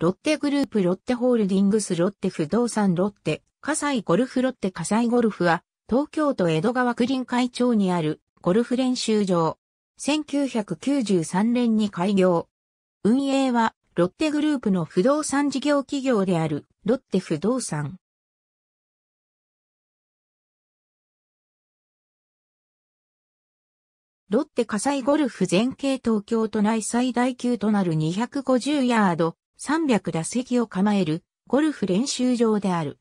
ロッテグループロッテホールディングスロッテ不動産ロッテ、葛西ゴルフロッテ葛西ゴルフは、東京都江戸川区臨海町にあるゴルフ練習場。1993年に開業。運営は、ロッテグループの不動産事業企業である、ロッテ不動産。ロッテ火災ゴルフ全景東京都内最大級となる250ヤード、300打席を構えるゴルフ練習場である。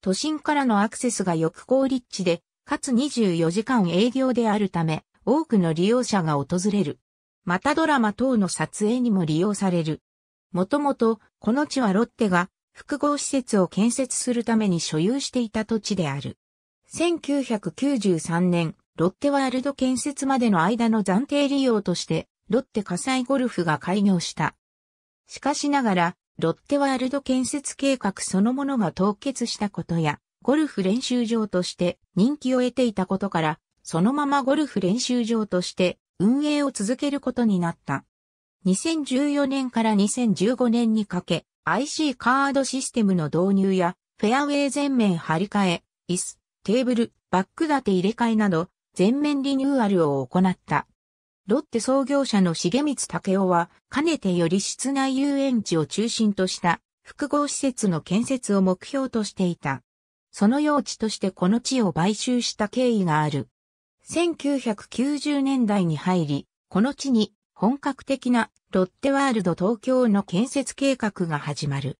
都心からのアクセスがよく高立地で、かつ24時間営業であるため、多くの利用者が訪れる。またドラマ等の撮影にも利用される。もともと、この地はロッテが複合施設を建設するために所有していた土地である。1993年、ロッテワールド建設までの間の暫定利用として、ロッテ火災ゴルフが開業した。しかしながら、ロッテワールド建設計画そのものが凍結したことや、ゴルフ練習場として人気を得ていたことから、そのままゴルフ練習場として運営を続けることになった。2014年から2015年にかけ、IC カードシステムの導入や、フェアウェイ全面張り替え、椅子、テーブル、バック立て入れ替えなど、全面リニューアルを行った。ロッテ創業者の重光武雄は、かねてより室内遊園地を中心とした複合施設の建設を目標としていた。その用地としてこの地を買収した経緯がある。1990年代に入り、この地に本格的なロッテワールド東京の建設計画が始まる。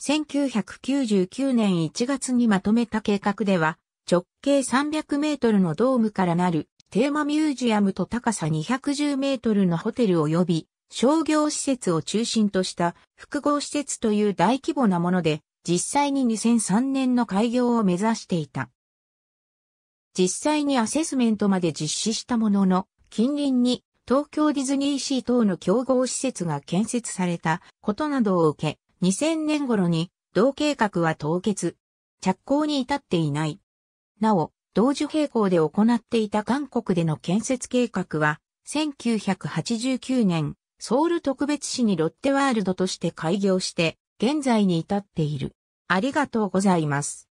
1999年1月にまとめた計画では、直径300メートルのドームからなるテーマミュージアムと高さ210メートルのホテル及び商業施設を中心とした複合施設という大規模なもので、実際に2003年の開業を目指していた。実際にアセスメントまで実施したものの、近隣に東京ディズニーシー等の競合施設が建設されたことなどを受け、2000年頃に同計画は凍結、着工に至っていない。なお、同時並行で行っていた韓国での建設計画は、1989年、ソウル特別市にロッテワールドとして開業して、現在に至っている。ありがとうございます。